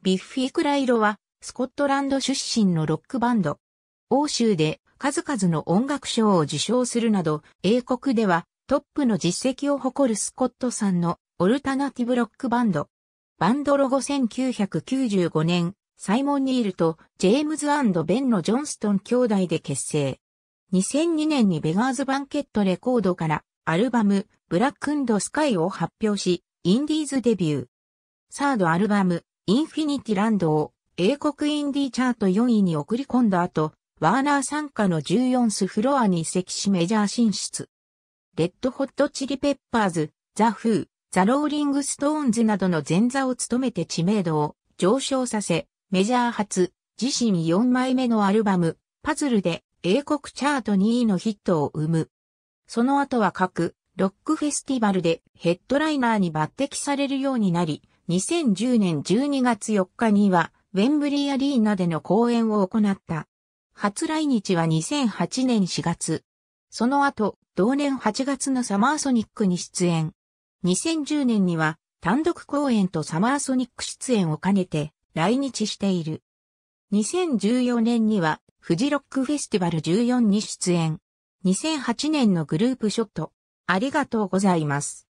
ビッフィー・クライロは、スコットランド出身のロックバンド。欧州で数々の音楽賞を受賞するなど、英国ではトップの実績を誇るスコットさんのオルタナティブロックバンド。バンドロゴ1995年、サイモン・ニールとジェームズ・ベンのジョンストン兄弟で結成。2002年にベガーズ・バンケットレコードからアルバム、ブラックンド・スカイを発表し、インディーズデビュー。サードアルバム、インフィニティランドを英国インディチャート4位に送り込んだ後、ワーナー参加の14スフロアに移籍しメジャー進出。レッドホットチリペッパーズ、ザ・フー、ザ・ローリング・ストーンズなどの前座を務めて知名度を上昇させ、メジャー初、自身4枚目のアルバム、パズルで英国チャート2位のヒットを生む。その後は各、ロックフェスティバルでヘッドライナーに抜擢されるようになり、2010年12月4日には、ウェンブリーアリーナでの公演を行った。初来日は2008年4月。その後、同年8月のサマーソニックに出演。2010年には、単独公演とサマーソニック出演を兼ねて、来日している。2014年には、フジロックフェスティバル14に出演。2008年のグループショット。ありがとうございます。